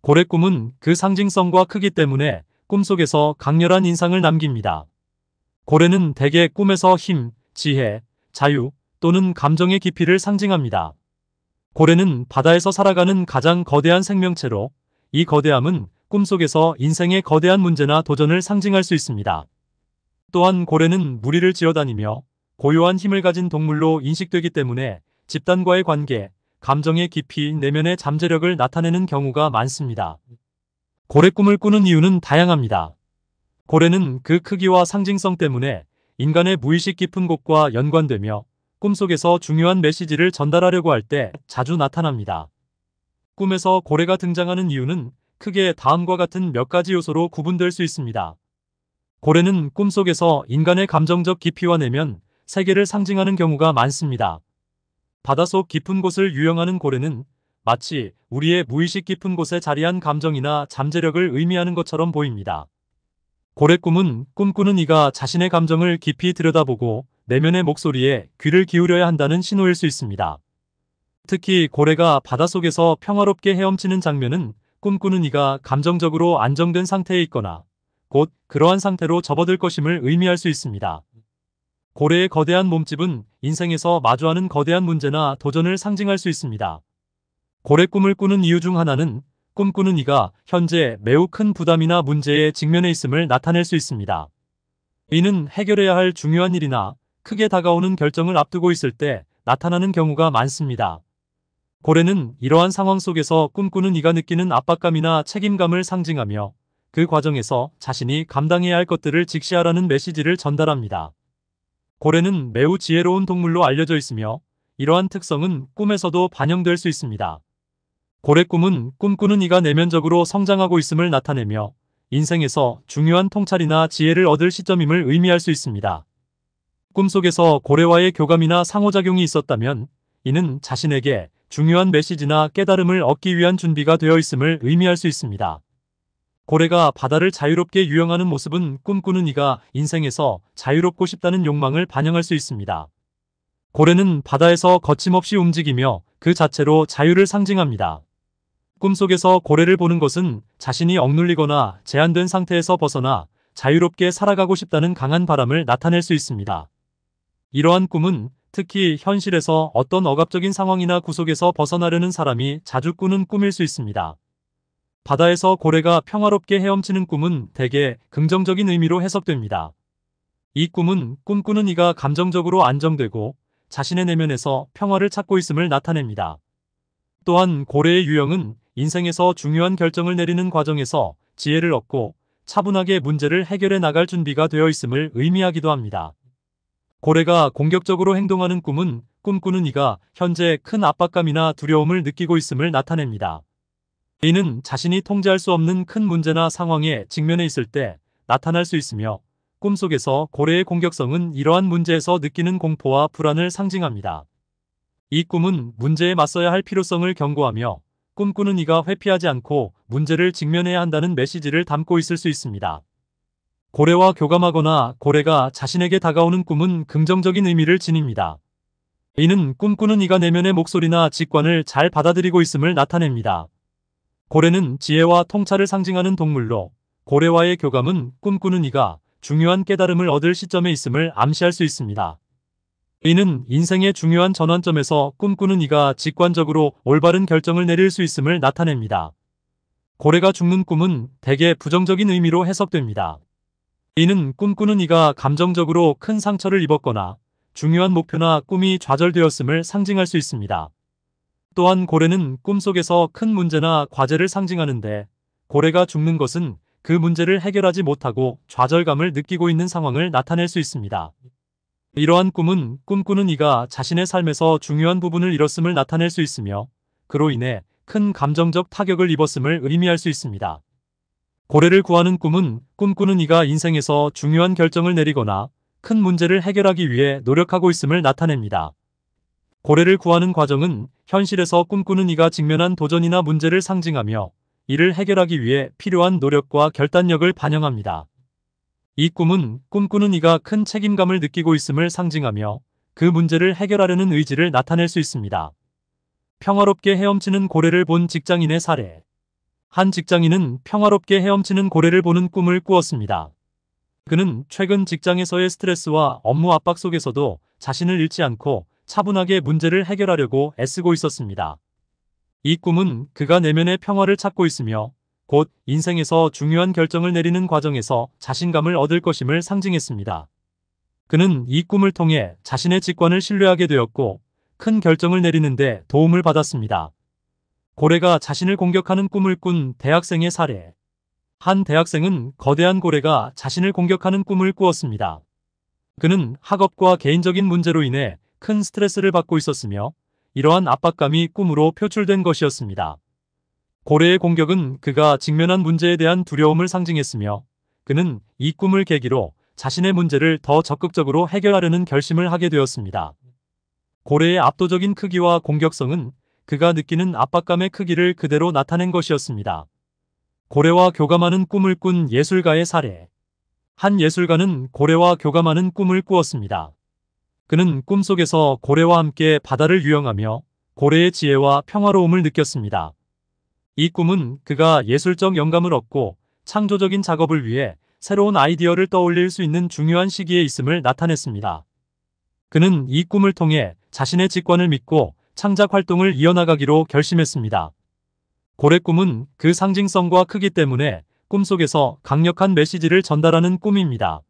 고래 꿈은 그 상징성과 크기 때문에 꿈속에서 강렬한 인상을 남깁니다. 고래는 대개 꿈에서 힘, 지혜, 자유 또는 감정의 깊이를 상징합니다. 고래는 바다에서 살아가는 가장 거대한 생명체로 이 거대함은 꿈속에서 인생의 거대한 문제나 도전을 상징할 수 있습니다. 또한 고래는 무리를 지어다니며 고요한 힘을 가진 동물로 인식되기 때문에 집단과의 관계, 감정의 깊이 내면의 잠재력을 나타내는 경우가 많습니다. 고래 꿈을 꾸는 이유는 다양합니다. 고래는 그 크기와 상징성 때문에 인간의 무의식 깊은 곳과 연관되며 꿈속에서 중요한 메시지를 전달하려고 할 때 자주 나타납니다. 꿈에서 고래가 등장하는 이유는 크게 다음과 같은 몇 가지 요소로 구분될 수 있습니다. 고래는 꿈속에서 인간의 감정적 깊이와 내면 세계를 상징하는 경우가 많습니다. 바다속 깊은 곳을 유영하는 고래는 마치 우리의 무의식 깊은 곳에 자리한 감정이나 잠재력을 의미하는 것처럼 보입니다. 고래 꿈은 꿈꾸는 이가 자신의 감정을 깊이 들여다보고 내면의 목소리에 귀를 기울여야 한다는 신호일 수 있습니다. 특히 고래가 바닷속에서 평화롭게 헤엄치는 장면은 꿈꾸는 이가 감정적으로 안정된 상태에 있거나 곧 그러한 상태로 접어들 것임을 의미할 수 있습니다. 고래의 거대한 몸집은 인생에서 마주하는 거대한 문제나 도전을 상징할 수 있습니다. 고래 꿈을 꾸는 이유 중 하나는 꿈꾸는 이가 현재 매우 큰 부담이나 문제에 직면해 있음을 나타낼 수 있습니다. 이는 해결해야 할 중요한 일이나 크게 다가오는 결정을 앞두고 있을 때 나타나는 경우가 많습니다. 고래는 이러한 상황 속에서 꿈꾸는 이가 느끼는 압박감이나 책임감을 상징하며 그 과정에서 자신이 감당해야 할 것들을 직시하라는 메시지를 전달합니다. 고래는 매우 지혜로운 동물로 알려져 있으며 이러한 특성은 꿈에서도 반영될 수 있습니다. 고래 꿈은 꿈꾸는 이가 내면적으로 성장하고 있음을 나타내며 인생에서 중요한 통찰이나 지혜를 얻을 시점임을 의미할 수 있습니다. 꿈속에서 고래와의 교감이나 상호작용이 있었다면 이는 자신에게 중요한 메시지나 깨달음을 얻기 위한 준비가 되어 있음을 의미할 수 있습니다. 고래가 바다를 자유롭게 유영하는 모습은 꿈꾸는 이가 인생에서 자유롭고 싶다는 욕망을 반영할 수 있습니다. 고래는 바다에서 거침없이 움직이며 그 자체로 자유를 상징합니다. 꿈속에서 고래를 보는 것은 자신이 억눌리거나 제한된 상태에서 벗어나 자유롭게 살아가고 싶다는 강한 바람을 나타낼 수 있습니다. 이러한 꿈은 특히 현실에서 어떤 억압적인 상황이나 구속에서 벗어나려는 사람이 자주 꾸는 꿈일 수 있습니다. 바다에서 고래가 평화롭게 헤엄치는 꿈은 대개 긍정적인 의미로 해석됩니다. 이 꿈은 꿈꾸는 이가 감정적으로 안정되고 자신의 내면에서 평화를 찾고 있음을 나타냅니다. 또한 고래의 유형은 인생에서 중요한 결정을 내리는 과정에서 지혜를 얻고 차분하게 문제를 해결해 나갈 준비가 되어 있음을 의미하기도 합니다. 고래가 공격적으로 행동하는 꿈은 꿈꾸는 이가 현재 큰 압박감이나 두려움을 느끼고 있음을 나타냅니다. 이는 자신이 통제할 수 없는 큰 문제나 상황에 직면해 있을 때 나타날 수 있으며 꿈속에서 고래의 공격성은 이러한 문제에서 느끼는 공포와 불안을 상징합니다. 이 꿈은 문제에 맞서야 할 필요성을 경고하며 꿈꾸는 이가 회피하지 않고 문제를 직면해야 한다는 메시지를 담고 있을 수 있습니다. 고래와 교감하거나 고래가 자신에게 다가오는 꿈은 긍정적인 의미를 지닙니다. 이는 꿈꾸는 이가 내면의 목소리나 직관을 잘 받아들이고 있음을 나타냅니다. 고래는 지혜와 통찰을 상징하는 동물로 고래와의 교감은 꿈꾸는 이가 중요한 깨달음을 얻을 시점에 있음을 암시할 수 있습니다. 이는 인생의 중요한 전환점에서 꿈꾸는 이가 직관적으로 올바른 결정을 내릴 수 있음을 나타냅니다. 고래가 죽는 꿈은 대개 부정적인 의미로 해석됩니다. 이는 꿈꾸는 이가 감정적으로 큰 상처를 입었거나 중요한 목표나 꿈이 좌절되었음을 상징할 수 있습니다. 또한 고래는 꿈속에서 큰 문제나 과제를 상징하는데 고래가 죽는 것은 그 문제를 해결하지 못하고 좌절감을 느끼고 있는 상황을 나타낼 수 있습니다. 이러한 꿈은 꿈꾸는 이가 자신의 삶에서 중요한 부분을 잃었음을 나타낼 수 있으며 그로 인해 큰 감정적 타격을 입었음을 의미할 수 있습니다. 고래를 구하는 꿈은 꿈꾸는 이가 인생에서 중요한 결정을 내리거나 큰 문제를 해결하기 위해 노력하고 있음을 나타냅니다. 고래를 구하는 과정은 현실에서 꿈꾸는 이가 직면한 도전이나 문제를 상징하며 이를 해결하기 위해 필요한 노력과 결단력을 반영합니다. 이 꿈은 꿈꾸는 이가 큰 책임감을 느끼고 있음을 상징하며 그 문제를 해결하려는 의지를 나타낼 수 있습니다. 평화롭게 헤엄치는 고래를 본 직장인의 사례 한 직장인은 평화롭게 헤엄치는 고래를 보는 꿈을 꾸었습니다. 그는 최근 직장에서의 스트레스와 업무 압박 속에서도 자신을 잃지 않고 차분하게 문제를 해결하려고 애쓰고 있었습니다. 이 꿈은 그가 내면의 평화를 찾고 있으며 곧 인생에서 중요한 결정을 내리는 과정에서 자신감을 얻을 것임을 상징했습니다. 그는 이 꿈을 통해 자신의 직관을 신뢰하게 되었고 큰 결정을 내리는데 도움을 받았습니다. 고래가 자신을 공격하는 꿈을 꾼 대학생의 사례 한 대학생은 거대한 고래가 자신을 공격하는 꿈을 꾸었습니다. 그는 학업과 개인적인 문제로 인해 큰 스트레스를 받고 있었으며 이러한 압박감이 꿈으로 표출된 것이었습니다. 고래의 공격은 그가 직면한 문제에 대한 두려움을 상징했으며 그는 이 꿈을 계기로 자신의 문제를 더 적극적으로 해결하려는 결심을 하게 되었습니다. 고래의 압도적인 크기와 공격성은 그가 느끼는 압박감의 크기를 그대로 나타낸 것이었습니다. 고래와 교감하는 꿈을 꾼 예술가의 사례 한 예술가는 고래와 교감하는 꿈을 꾸었습니다. 그는 꿈속에서 고래와 함께 바다를 유영하며 고래의 지혜와 평화로움을 느꼈습니다. 이 꿈은 그가 예술적 영감을 얻고 창조적인 작업을 위해 새로운 아이디어를 떠올릴 수 있는 중요한 시기에 있음을 나타냈습니다. 그는 이 꿈을 통해 자신의 직관을 믿고 창작 활동을 이어나가기로 결심했습니다. 고래 꿈은 그 상징성과 크기 때문에 꿈속에서 강력한 메시지를 전달하는 꿈입니다.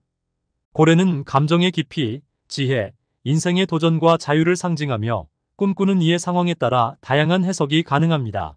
고래는 감정의 깊이, 지혜, 인생의 도전과 자유를 상징하며 꿈꾸는 이의 상황에 따라 다양한 해석이 가능합니다.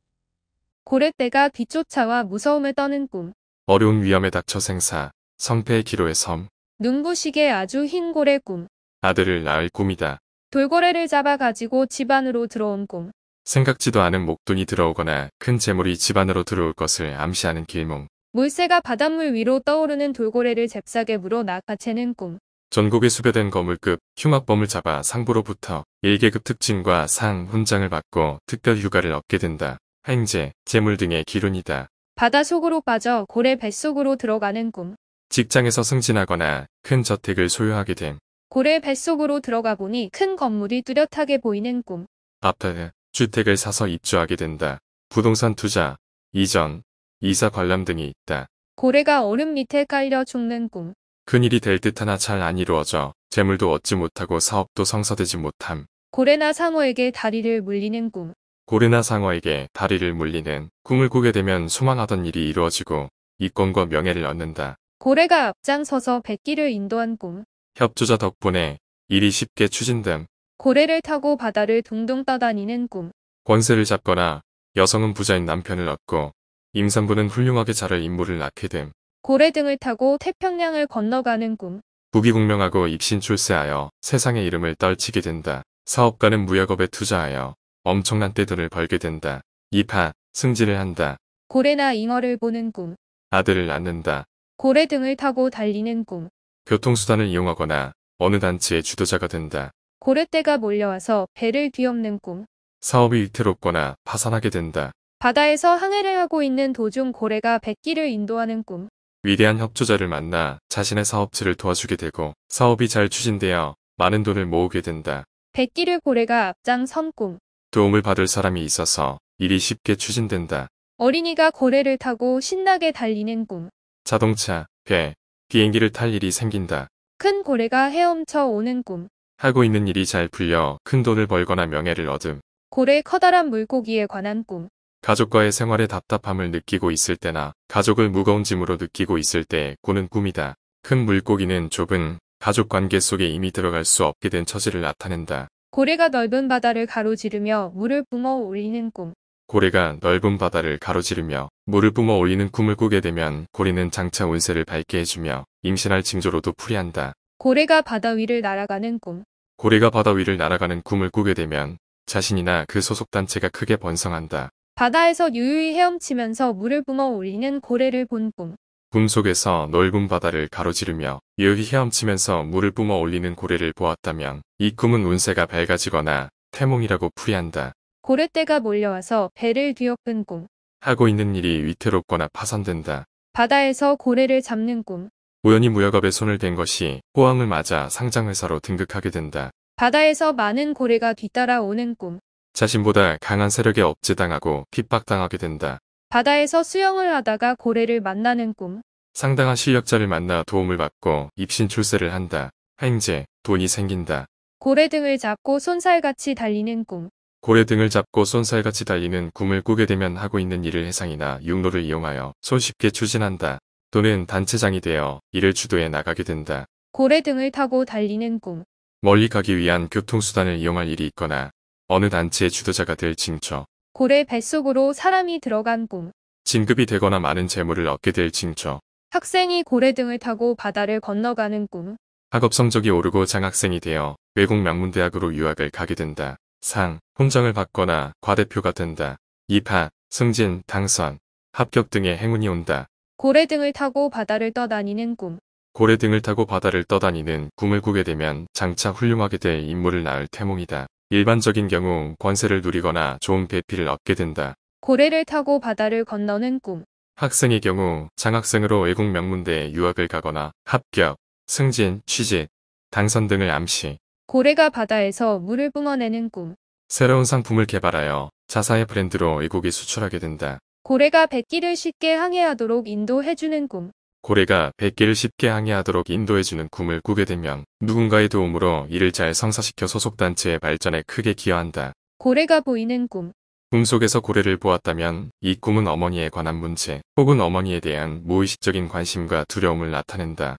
고래떼가 빛조차와 무서움을 떠는 꿈. 어려운 위험에 닥쳐 생사, 성패의 기로의 섬, 눈부시게 아주 흰 고래 꿈. 아들을 낳을 꿈이다. 돌고래를 잡아 가지고 집 안으로 들어온 꿈. 생각지도 않은 목돈이 들어오거나 큰 재물이 집안으로 들어올 것을 암시하는 길몽. 물새가 바닷물 위로 떠오르는 돌고래를 잽싸게 물어 낚아채는 꿈. 전국에 수배된 거물급 흉악범을 잡아 상부로부터 1계급 특징과 상, 훈장을 받고 특별 휴가를 얻게 된다. 행제, 재물 등의 기론이다 바다 속으로 빠져 고래 뱃속으로 들어가는 꿈. 직장에서 승진하거나 큰 저택을 소유하게 됨. 고래 뱃속으로 들어가 보니 큰 건물이 뚜렷하게 보이는 꿈. 아파트, 주택을 사서 입주하게 된다. 부동산 투자, 이전, 이사 관람 등이 있다. 고래가 얼음 밑에 깔려 죽는 꿈. 큰일이 될 듯 하나 잘 안 이루어져 재물도 얻지 못하고 사업도 성사되지 못함. 고래나 상어에게 다리를 물리는 꿈. 고래나 상어에게 다리를 물리는 꿈을 꾸게 되면 소망하던 일이 이루어지고 이권과 명예를 얻는다. 고래가 앞장서서 백기를 인도한 꿈. 협조자 덕분에 일이 쉽게 추진됨. 고래를 타고 바다를 둥둥 떠다니는 꿈. 권세를 잡거나 여성은 부자인 남편을 얻고 임산부는 훌륭하게 자를 임무를 낳게 됨. 고래 등을 타고 태평양을 건너가는 꿈. 부귀공명하고 입신출세하여 세상의 이름을 떨치게 된다. 사업가는 무역업에 투자하여 엄청난 떼들을 벌게 된다. 이파, 승질을 한다. 고래나 잉어를 보는 꿈. 아들을 낳는다. 고래 등을 타고 달리는 꿈. 교통수단을 이용하거나 어느 단체의 주도자가 된다. 고래떼가 몰려와서 배를 뒤엎는 꿈. 사업이 일태롭거나 파산하게 된다. 바다에서 항해를 하고 있는 도중 고래가 뱃길을 인도하는 꿈. 위대한 협조자를 만나 자신의 사업체를 도와주게 되고 사업이 잘 추진되어 많은 돈을 모으게 된다. 백기를 고래가 앞장선 꿈. 도움을 받을 사람이 있어서 일이 쉽게 추진된다. 어린이가 고래를 타고 신나게 달리는 꿈. 자동차, 배, 비행기를 탈 일이 생긴다. 큰 고래가 헤엄쳐 오는 꿈. 하고 있는 일이 잘 풀려 큰 돈을 벌거나 명예를 얻음. 고래 커다란 물고기에 관한 꿈. 가족과의 생활에 답답함을 느끼고 있을 때나 가족을 무거운 짐으로 느끼고 있을 때 꾸는 꿈이다. 큰 물고기는 좁은 가족 관계 속에 이미 들어갈 수 없게 된 처지를 나타낸다. 고래가 넓은 바다를 가로지르며 물을 뿜어 올리는 꿈. 고래가 넓은 바다를 가로지르며 물을 뿜어 올리는 꿈을 꾸게 되면 고래는 장차 운세를 밝게 해주며 임신할 징조로도 풀이한다. 고래가 바다 위를 날아가는 꿈. 고래가 바다 위를 날아가는 꿈을 꾸게 되면 자신이나 그 소속단체가 크게 번성한다. 바다에서 유유히 헤엄치면서 물을 뿜어 올리는 고래를 본 꿈. 꿈속에서 넓은 바다를 가로지르며 유유히 헤엄치면서 물을 뿜어 올리는 고래를 보았다면 이 꿈은 운세가 밝아지거나 태몽이라고 풀이한다. 고래떼가 몰려와서 배를 뒤엎은 꿈. 하고 있는 일이 위태롭거나 파산된다. 바다에서 고래를 잡는 꿈. 우연히 무역업에 손을 댄 것이 호황을 맞아 상장회사로 등극하게 된다. 바다에서 많은 고래가 뒤따라오는 꿈. 자신보다 강한 세력에 억제당하고 핍박당하게 된다. 바다에서 수영을 하다가 고래를 만나는 꿈. 상당한 실력자를 만나 도움을 받고 입신 출세를 한다. 행재 돈이 생긴다. 고래 등을 잡고 손살같이 달리는 꿈. 고래 등을 잡고 손살같이 달리는 꿈을 꾸게 되면 하고 있는 일을 해상이나 육로를 이용하여 손쉽게 추진한다. 또는 단체장이 되어 이를 주도해 나가게 된다. 고래 등을 타고 달리는 꿈. 멀리 가기 위한 교통수단을 이용할 일이 있거나 어느 단체의 주도자가 될징처 고래 뱃속으로 사람이 들어간 꿈. 진급이 되거나 많은 재물을 얻게 될징처 학생이 고래 등을 타고 바다를 건너가는 꿈. 학업 성적이 오르고 장학생이 되어 외국 명문대학으로 유학을 가게 된다. 상, 훈장을 받거나 과대표가 된다. 입하, 승진, 당선, 합격 등의 행운이 온다. 고래 등을 타고 바다를 떠다니는 꿈. 고래 등을 타고 바다를 떠다니는 꿈을 꾸게 되면 장차 훌륭하게 될 인물을 낳을 태몽이다. 일반적인 경우 권세를 누리거나 좋은 배필을 얻게 된다. 고래를 타고 바다를 건너는 꿈. 학생의 경우 장학생으로 외국 명문대에 유학을 가거나 합격, 승진, 취직, 당선 등을 암시. 고래가 바다에서 물을 뿜어내는 꿈. 새로운 상품을 개발하여 자사의 브랜드로 외국에 수출하게 된다. 고래가 백기를 쉽게 항해하도록 인도해주는 꿈. 고래가 1 0개를 쉽게 항해하도록 인도해주는 꿈을 꾸게 되면 누군가의 도움으로 이를 잘 성사시켜 소속단체의 발전에 크게 기여한다. 고래가 보이는 꿈 꿈속에서 고래를 보았다면 이 꿈은 어머니에 관한 문제 혹은 어머니에 대한 무의식적인 관심과 두려움을 나타낸다.